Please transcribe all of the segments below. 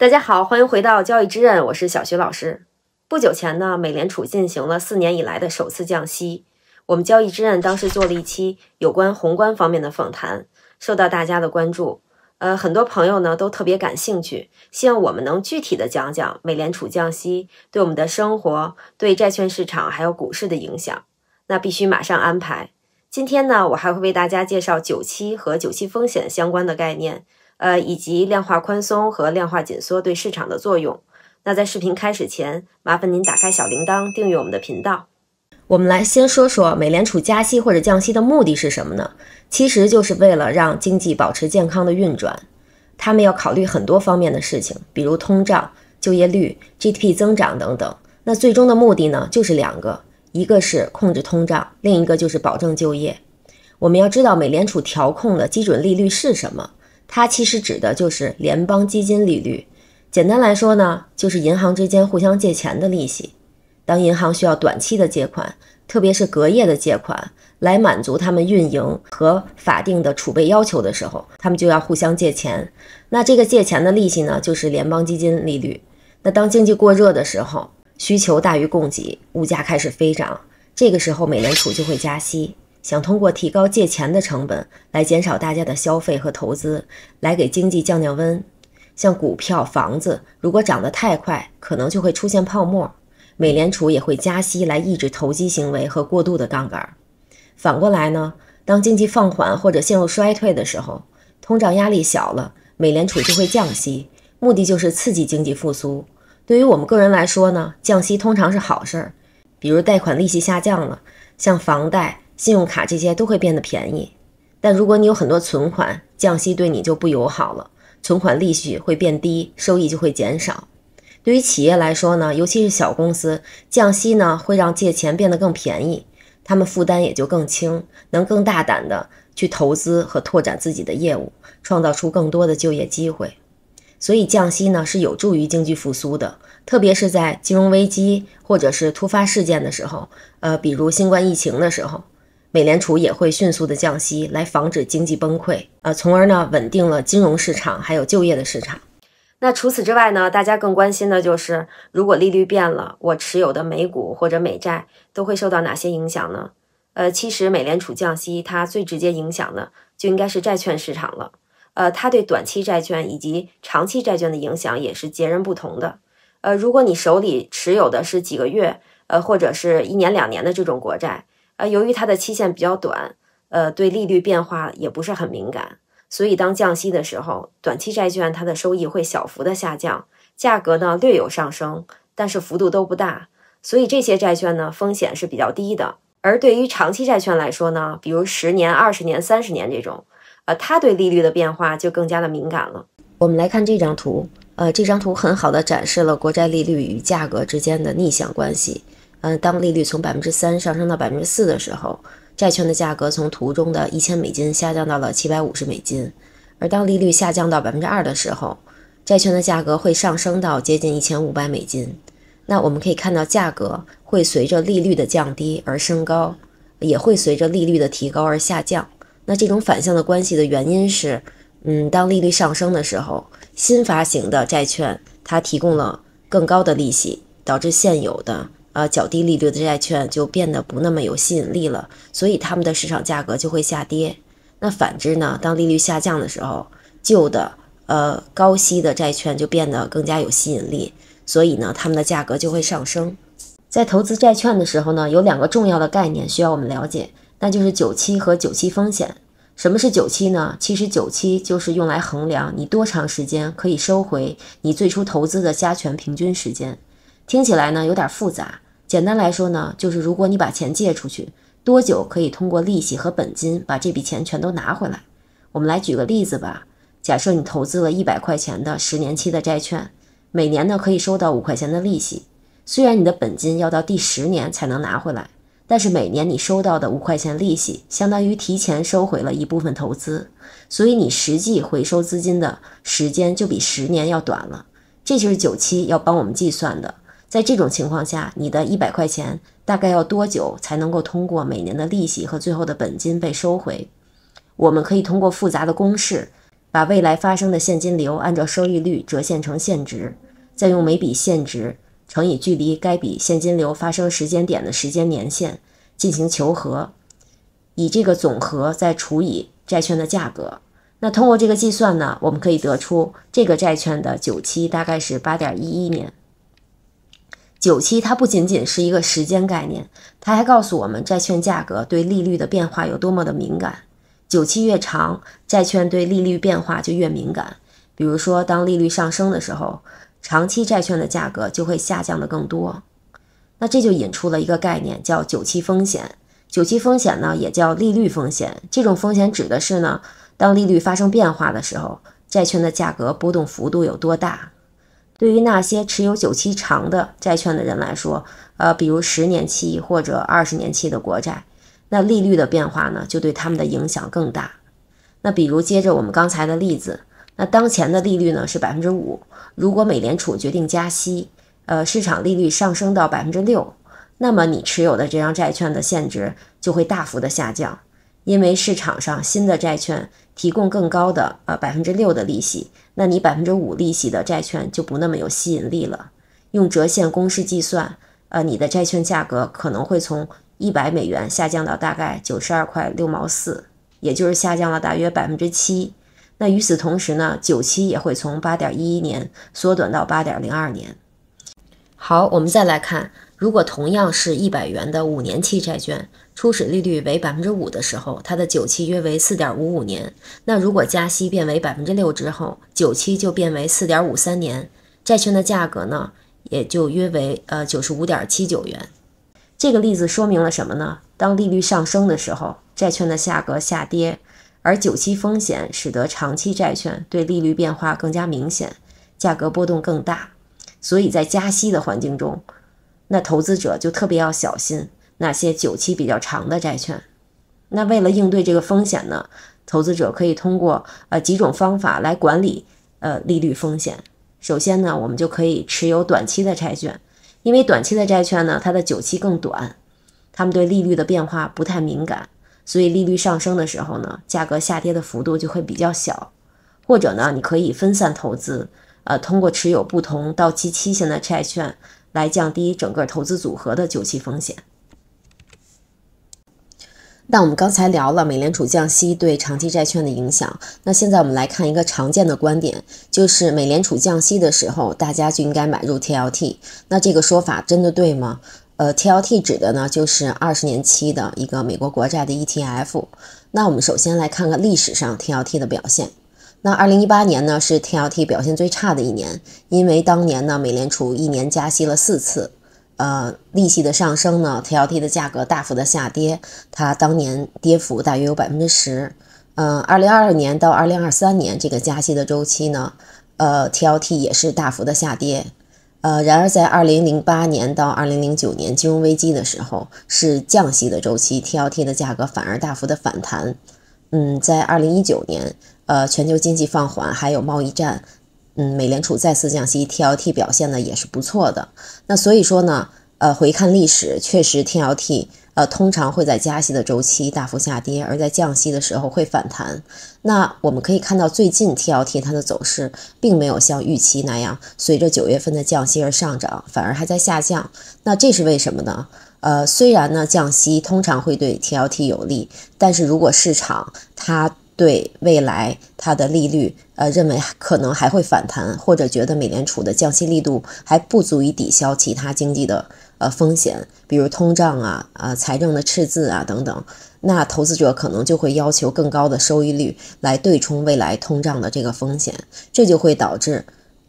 大家好，欢迎回到交易之刃，我是小徐老师。不久前呢，美联储进行了四年以来的首次降息，我们交易之刃当时做了一期有关宏观方面的访谈，受到大家的关注。呃，很多朋友呢都特别感兴趣，希望我们能具体的讲讲美联储降息对我们的生活、对债券市场还有股市的影响。那必须马上安排。今天呢，我还会为大家介绍九七和九七风险相关的概念。呃，以及量化宽松和量化紧缩对市场的作用。那在视频开始前，麻烦您打开小铃铛，订阅我们的频道。我们来先说说美联储加息或者降息的目的是什么呢？其实就是为了让经济保持健康的运转。他们要考虑很多方面的事情，比如通胀、就业率、GDP 增长等等。那最终的目的呢，就是两个，一个是控制通胀，另一个就是保证就业。我们要知道美联储调控的基准利率是什么？它其实指的就是联邦基金利率，简单来说呢，就是银行之间互相借钱的利息。当银行需要短期的借款，特别是隔夜的借款，来满足他们运营和法定的储备要求的时候，他们就要互相借钱。那这个借钱的利息呢，就是联邦基金利率。那当经济过热的时候，需求大于供给，物价开始飞涨，这个时候美联储就会加息。想通过提高借钱的成本来减少大家的消费和投资，来给经济降降温。像股票、房子，如果涨得太快，可能就会出现泡沫。美联储也会加息来抑制投机行为和过度的杠杆。反过来呢，当经济放缓或者陷入衰退的时候，通胀压力小了，美联储就会降息，目的就是刺激经济复苏。对于我们个人来说呢，降息通常是好事儿，比如贷款利息下降了，像房贷。信用卡这些都会变得便宜，但如果你有很多存款，降息对你就不友好了，存款利息会变低，收益就会减少。对于企业来说呢，尤其是小公司，降息呢会让借钱变得更便宜，他们负担也就更轻，能更大胆的去投资和拓展自己的业务，创造出更多的就业机会。所以降息呢是有助于经济复苏的，特别是在金融危机或者是突发事件的时候，呃，比如新冠疫情的时候。美联储也会迅速的降息来防止经济崩溃，呃，从而呢稳定了金融市场，还有就业的市场。那除此之外呢，大家更关心的就是，如果利率变了，我持有的美股或者美债都会受到哪些影响呢？呃，其实美联储降息，它最直接影响的就应该是债券市场了。呃，它对短期债券以及长期债券的影响也是截然不同的。呃，如果你手里持有的是几个月，呃，或者是一年两年的这种国债。呃，由于它的期限比较短，呃，对利率变化也不是很敏感，所以当降息的时候，短期债券它的收益会小幅的下降，价格呢略有上升，但是幅度都不大。所以这些债券呢风险是比较低的。而对于长期债券来说呢，比如十年、二十年、三十年这种，呃，它对利率的变化就更加的敏感了。我们来看这张图，呃，这张图很好的展示了国债利率与价格之间的逆向关系。嗯，当利率从百分之三上升到百分之四的时候，债券的价格从图中的一千美金下降到了七百五十美金；而当利率下降到百分之二的时候，债券的价格会上升到接近一千五百美金。那我们可以看到，价格会随着利率的降低而升高，也会随着利率的提高而下降。那这种反向的关系的原因是，嗯，当利率上升的时候，新发行的债券它提供了更高的利息，导致现有的呃，较低利率的债券就变得不那么有吸引力了，所以他们的市场价格就会下跌。那反之呢？当利率下降的时候，旧的呃高息的债券就变得更加有吸引力，所以呢，他们的价格就会上升。在投资债券的时候呢，有两个重要的概念需要我们了解，那就是久期和久期风险。什么是久期呢？其实久期就是用来衡量你多长时间可以收回你最初投资的加权平均时间。听起来呢有点复杂。简单来说呢，就是如果你把钱借出去，多久可以通过利息和本金把这笔钱全都拿回来？我们来举个例子吧。假设你投资了一百块钱的十年期的债券，每年呢可以收到五块钱的利息。虽然你的本金要到第十年才能拿回来，但是每年你收到的五块钱利息，相当于提前收回了一部分投资，所以你实际回收资金的时间就比十年要短了。这就是九七要帮我们计算的。在这种情况下，你的一百块钱大概要多久才能够通过每年的利息和最后的本金被收回？我们可以通过复杂的公式，把未来发生的现金流按照收益率折现成现值，再用每笔现值乘以距离该笔现金流发生时间点的时间年限进行求和，以这个总和再除以债券的价格。那通过这个计算呢，我们可以得出这个债券的久期大概是八点一一年。九期它不仅仅是一个时间概念，它还告诉我们债券价格对利率的变化有多么的敏感。九期越长，债券对利率变化就越敏感。比如说，当利率上升的时候，长期债券的价格就会下降的更多。那这就引出了一个概念，叫九期风险。九期风险呢，也叫利率风险。这种风险指的是呢，当利率发生变化的时候，债券的价格波动幅度有多大。对于那些持有久期长的债券的人来说，呃，比如十年期或者二十年期的国债，那利率的变化呢，就对他们的影响更大。那比如接着我们刚才的例子，那当前的利率呢是百分之五，如果美联储决定加息，呃，市场利率上升到百分之六，那么你持有的这张债券的现值就会大幅的下降。因为市场上新的债券提供更高的，呃百分之六的利息，那你百分之五利息的债券就不那么有吸引力了。用折现公式计算，呃，你的债券价格可能会从一百美元下降到大概九十二块六毛四，也就是下降了大约百分之七。那与此同时呢，九期也会从八点一一年缩短到八点零二年。好，我们再来看。如果同样是一百元的五年期债券，初始利率为百分之五的时候，它的久期约为四点五五年。那如果加息变为百分之六之后，久期就变为四点五三年，债券的价格呢也就约为呃九十五点七九元。这个例子说明了什么呢？当利率上升的时候，债券的价格下跌，而久期风险使得长期债券对利率变化更加明显，价格波动更大。所以在加息的环境中。那投资者就特别要小心那些久期比较长的债券。那为了应对这个风险呢，投资者可以通过呃几种方法来管理呃利率风险。首先呢，我们就可以持有短期的债券，因为短期的债券呢，它的久期更短，他们对利率的变化不太敏感，所以利率上升的时候呢，价格下跌的幅度就会比较小。或者呢，你可以分散投资，呃，通过持有不同到期期限的债券。来降低整个投资组合的久期风险。那我们刚才聊了美联储降息对长期债券的影响，那现在我们来看一个常见的观点，就是美联储降息的时候，大家就应该买入 T L T。那这个说法真的对吗？呃，T L T 指的呢就是二十年期的一个美国国债的 E T F。那我们首先来看看历史上 T L T 的表现。那二零一八年呢是 T L T 表现最差的一年，因为当年呢美联储一年加息了四次，呃，利息的上升呢 T L T 的价格大幅的下跌，它当年跌幅大约有百分之十。嗯，二零二二年到二零二三年这个加息的周期呢，呃，T L T 也是大幅的下跌。呃，然而在二零零八年到二零零九年金融危机的时候是降息的周期，T L T 的价格反而大幅的反弹。嗯，在二零一九年。呃，全球经济放缓，还有贸易战，嗯，美联储再次降息，T L T 表现呢也是不错的。那所以说呢，呃，回看历史，确实 T L T 呃通常会在加息的周期大幅下跌，而在降息的时候会反弹。那我们可以看到，最近 T L T 它的走势并没有像预期那样随着九月份的降息而上涨，反而还在下降。那这是为什么呢？呃，虽然呢降息通常会对 T L T 有利，但是如果市场它。对未来它的利率，呃，认为可能还会反弹，或者觉得美联储的降息力度还不足以抵消其他经济的呃风险，比如通胀啊、呃财政的赤字啊等等，那投资者可能就会要求更高的收益率来对冲未来通胀的这个风险，这就会导致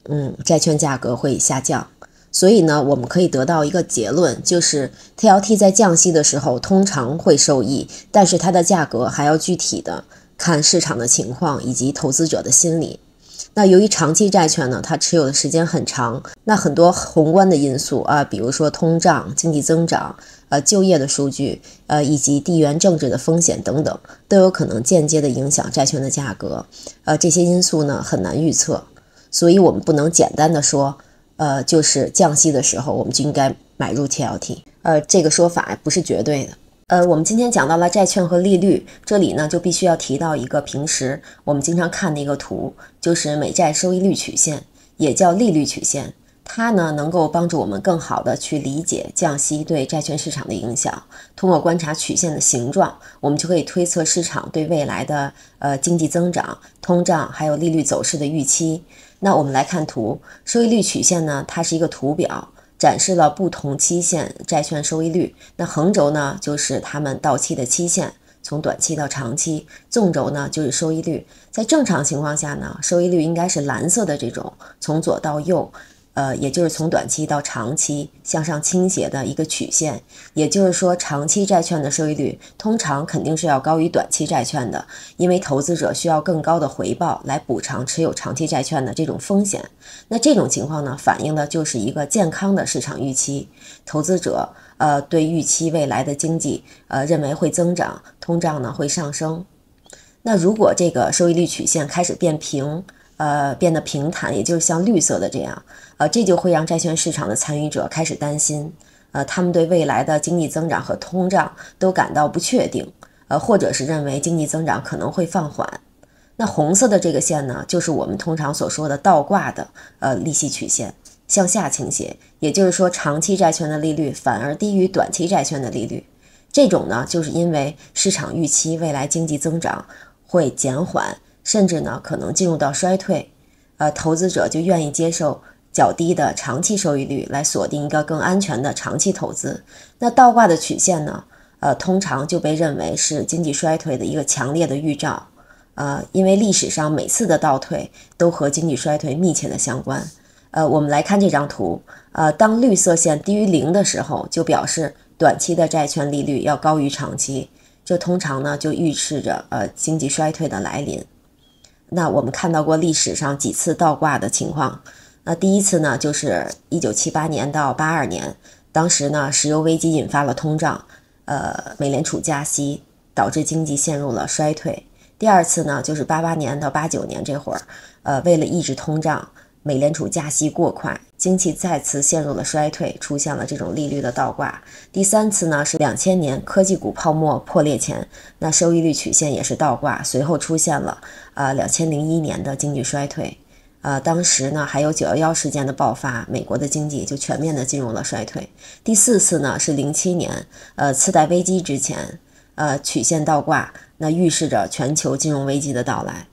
嗯债券价格会下降。所以呢，我们可以得到一个结论，就是 T L T 在降息的时候通常会受益，但是它的价格还要具体的。看市场的情况以及投资者的心理。那由于长期债券呢，它持有的时间很长，那很多宏观的因素啊，比如说通胀、经济增长、呃就业的数据，呃以及地缘政治的风险等等，都有可能间接的影响债券的价格。呃，这些因素呢很难预测，所以我们不能简单的说，呃就是降息的时候我们就应该买入 TLT。呃，这个说法不是绝对的。呃，我们今天讲到了债券和利率，这里呢就必须要提到一个平时我们经常看的一个图，就是美债收益率曲线，也叫利率曲线。它呢能够帮助我们更好的去理解降息对债券市场的影响。通过观察曲线的形状，我们就可以推测市场对未来的呃经济增长、通胀还有利率走势的预期。那我们来看图，收益率曲线呢，它是一个图表。展示了不同期限债券收益率。那横轴呢，就是它们到期的期限，从短期到长期；纵轴呢，就是收益率。在正常情况下呢，收益率应该是蓝色的这种，从左到右。呃，也就是从短期到长期向上倾斜的一个曲线，也就是说，长期债券的收益率通常肯定是要高于短期债券的，因为投资者需要更高的回报来补偿持有长期债券的这种风险。那这种情况呢，反映的就是一个健康的市场预期，投资者呃对预期未来的经济呃认为会增长，通胀呢会上升。那如果这个收益率曲线开始变平。呃，变得平坦，也就是像绿色的这样，呃，这就会让债券市场的参与者开始担心，呃，他们对未来的经济增长和通胀都感到不确定，呃，或者是认为经济增长可能会放缓。那红色的这个线呢，就是我们通常所说的倒挂的，呃，利息曲线向下倾斜，也就是说，长期债券的利率反而低于短期债券的利率。这种呢，就是因为市场预期未来经济增长会减缓。甚至呢，可能进入到衰退，呃，投资者就愿意接受较低的长期收益率来锁定一个更安全的长期投资。那倒挂的曲线呢，呃，通常就被认为是经济衰退的一个强烈的预兆，呃，因为历史上每次的倒退都和经济衰退密切的相关。呃，我们来看这张图，呃，当绿色线低于零的时候，就表示短期的债券利率要高于长期，这通常呢就预示着呃经济衰退的来临。那我们看到过历史上几次倒挂的情况，那第一次呢，就是一九七八年到八二年，当时呢，石油危机引发了通胀，呃，美联储加息导致经济陷入了衰退。第二次呢，就是八八年到八九年这会儿，呃，为了抑制通胀。美联储加息过快，经济再次陷入了衰退，出现了这种利率的倒挂。第三次呢是两千年科技股泡沫破裂前，那收益率曲线也是倒挂，随后出现了啊两千零一年的经济衰退，呃当时呢还有九幺幺事件的爆发，美国的经济就全面的进入了衰退。第四次呢是零七年，呃次贷危机之前，呃曲线倒挂，那预示着全球金融危机的到来。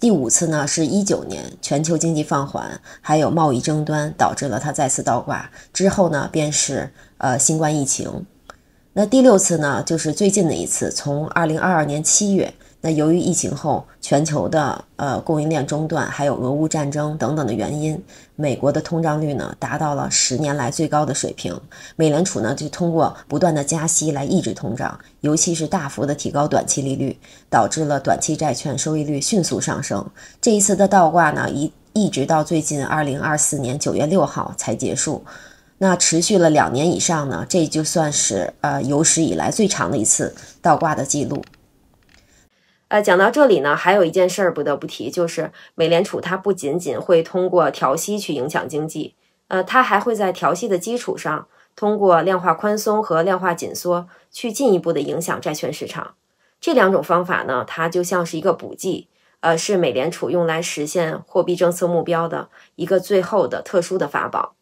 第五次呢，是一九年全球经济放缓，还有贸易争端，导致了它再次倒挂。之后呢，便是呃新冠疫情。那第六次呢，就是最近的一次，从二零二二年七月。那由于疫情后全球的呃供应链中断，还有俄乌战争等等的原因，美国的通胀率呢达到了十年来最高的水平。美联储呢就通过不断的加息来抑制通胀，尤其是大幅的提高短期利率，导致了短期债券收益率迅速上升。这一次的倒挂呢，一一直到最近二零二四年九月六号才结束。那持续了两年以上呢，这就算是呃有史以来最长的一次倒挂的记录。呃，讲到这里呢，还有一件事儿不得不提，就是美联储它不仅仅会通过调息去影响经济，呃，它还会在调息的基础上，通过量化宽松和量化紧缩去进一步的影响债券市场。这两种方法呢，它就像是一个补剂，呃，是美联储用来实现货币政策目标的一个最后的特殊的法宝。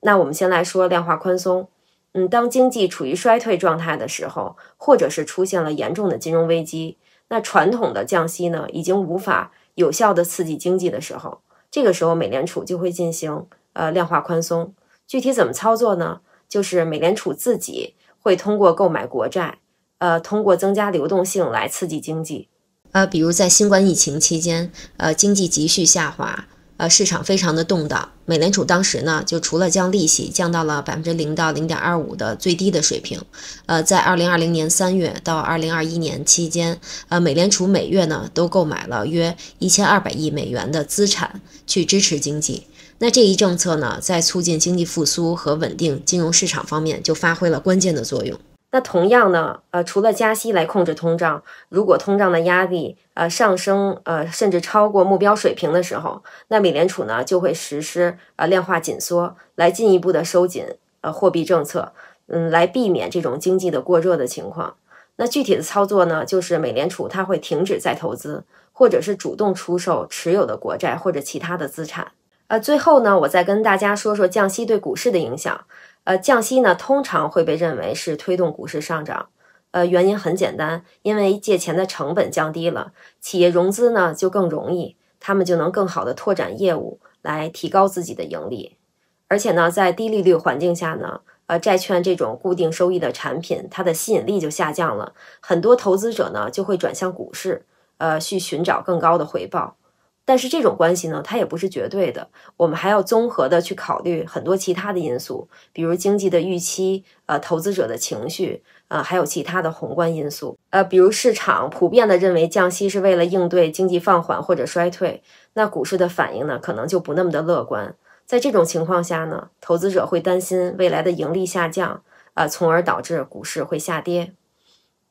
那我们先来说量化宽松，嗯，当经济处于衰退状态的时候，或者是出现了严重的金融危机。那传统的降息呢，已经无法有效的刺激经济的时候，这个时候美联储就会进行呃量化宽松。具体怎么操作呢？就是美联储自己会通过购买国债，呃，通过增加流动性来刺激经济。呃，比如在新冠疫情期间，呃，经济急续下滑。呃，市场非常的动荡。美联储当时呢，就除了将利息降到了百分之零到零点二五的最低的水平，呃，在二零二零年三月到二零二一年期间，呃，美联储每月呢都购买了约一千二百亿美元的资产去支持经济。那这一政策呢，在促进经济复苏和稳定金融市场方面，就发挥了关键的作用。那同样呢，呃，除了加息来控制通胀，如果通胀的压力呃上升，呃，甚至超过目标水平的时候，那美联储呢就会实施呃量化紧缩，来进一步的收紧呃货币政策，嗯，来避免这种经济的过热的情况。那具体的操作呢，就是美联储它会停止再投资，或者是主动出售持有的国债或者其他的资产。呃，最后呢，我再跟大家说说降息对股市的影响。呃，降息呢，通常会被认为是推动股市上涨。呃，原因很简单，因为借钱的成本降低了，企业融资呢就更容易，他们就能更好的拓展业务，来提高自己的盈利。而且呢，在低利率环境下呢，呃，债券这种固定收益的产品，它的吸引力就下降了，很多投资者呢就会转向股市，呃，去寻找更高的回报。但是这种关系呢，它也不是绝对的，我们还要综合的去考虑很多其他的因素，比如经济的预期，呃，投资者的情绪，呃，还有其他的宏观因素，呃，比如市场普遍的认为降息是为了应对经济放缓或者衰退，那股市的反应呢，可能就不那么的乐观。在这种情况下呢，投资者会担心未来的盈利下降，呃，从而导致股市会下跌。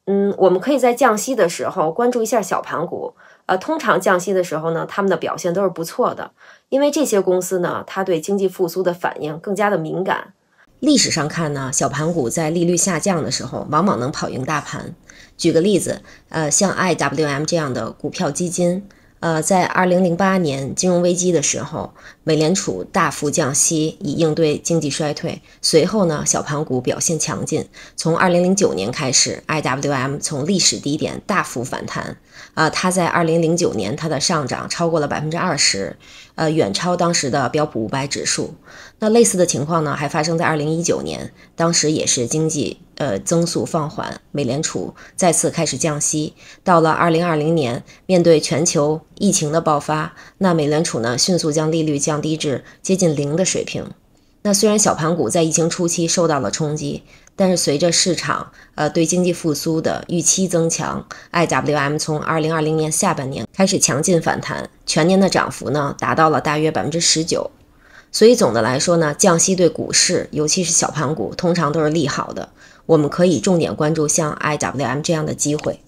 嗯，我们可以在降息的时候关注一下小盘股。呃，通常降息的时候呢，他们的表现都是不错的，因为这些公司呢，它对经济复苏的反应更加的敏感。历史上看呢，小盘股在利率下降的时候，往往能跑赢大盘。举个例子，呃，像 IWM 这样的股票基金。呃，在2008年金融危机的时候，美联储大幅降息以应对经济衰退。随后呢，小盘股表现强劲。从2009年开始，IWM 从历史低点大幅反弹。啊，它在2009年它的上涨超过了百分之二十，呃，远超当时的标普五百指数。那类似的情况呢，还发生在2019年，当时也是经济。呃，增速放缓，美联储再次开始降息。到了二零二零年，面对全球疫情的爆发，那美联储呢迅速将利率降低至接近零的水平。那虽然小盘股在疫情初期受到了冲击，但是随着市场呃对经济复苏的预期增强，IWM 从二零二零年下半年开始强劲反弹，全年的涨幅呢达到了大约百分之十九。所以总的来说呢，降息对股市，尤其是小盘股，通常都是利好的。我们可以重点关注像 IWM 这样的机会。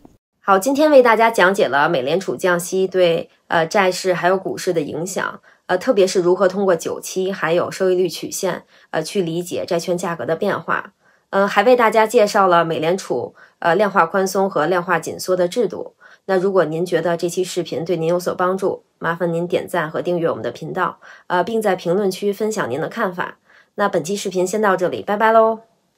好，今天为大家讲解了美联储降息对呃债市还有股市的影响，呃，特别是如何通过久期还有收益率曲线呃去理解债券价格的变化。嗯，还为大家介绍了美联储呃量化宽松和量化紧缩的制度。那如果您觉得这期视频对您有所帮助，麻烦您点赞和订阅我们的频道，呃，并在评论区分享您的看法。那本期视频先到这里，拜拜喽。